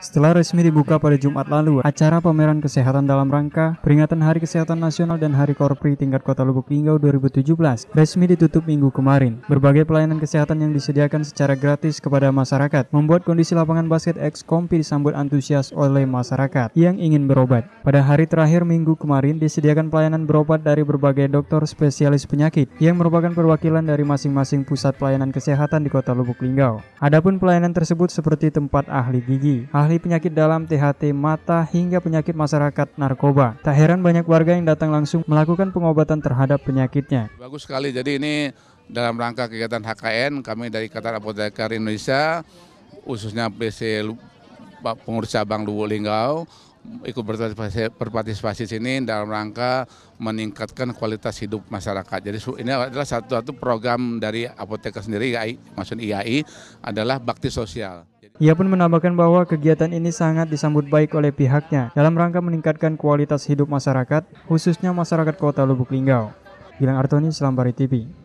Setelah resmi dibuka pada Jumat lalu, acara pameran kesehatan dalam rangka peringatan Hari Kesehatan Nasional dan Hari Korpri tingkat Kota Lubuk Linggau 2017 resmi ditutup minggu kemarin. Berbagai pelayanan kesehatan yang disediakan secara gratis kepada masyarakat membuat kondisi lapangan basket X Kompi disambut antusias oleh masyarakat yang ingin berobat. Pada hari terakhir minggu kemarin disediakan pelayanan berobat dari berbagai dokter spesialis penyakit yang merupakan perwakilan dari masing-masing pusat pelayanan kesehatan di Kota Lubuk Linggau. Adapun pelayanan tersebut seperti tempat ahli gigi, ahli ahli penyakit dalam THT mata hingga penyakit masyarakat narkoba. Tak heran banyak warga yang datang langsung melakukan pengobatan terhadap penyakitnya. Bagus sekali. Jadi ini dalam rangka kegiatan HKN kami dari Ikatan Apotekar Indonesia khususnya PC Pak Pengurus Cabang Lubuk Linggau ikut berpartisipasi, berpartisipasi sini dalam rangka meningkatkan kualitas hidup masyarakat. Jadi ini adalah satu satu program dari apoteker sendiri, IAI, maksud IAI adalah bakti sosial. Ia pun menambahkan bahwa kegiatan ini sangat disambut baik oleh pihaknya dalam rangka meningkatkan kualitas hidup masyarakat, khususnya masyarakat kota Lubuk Linggau. Gilang Artoni, Selambari TV.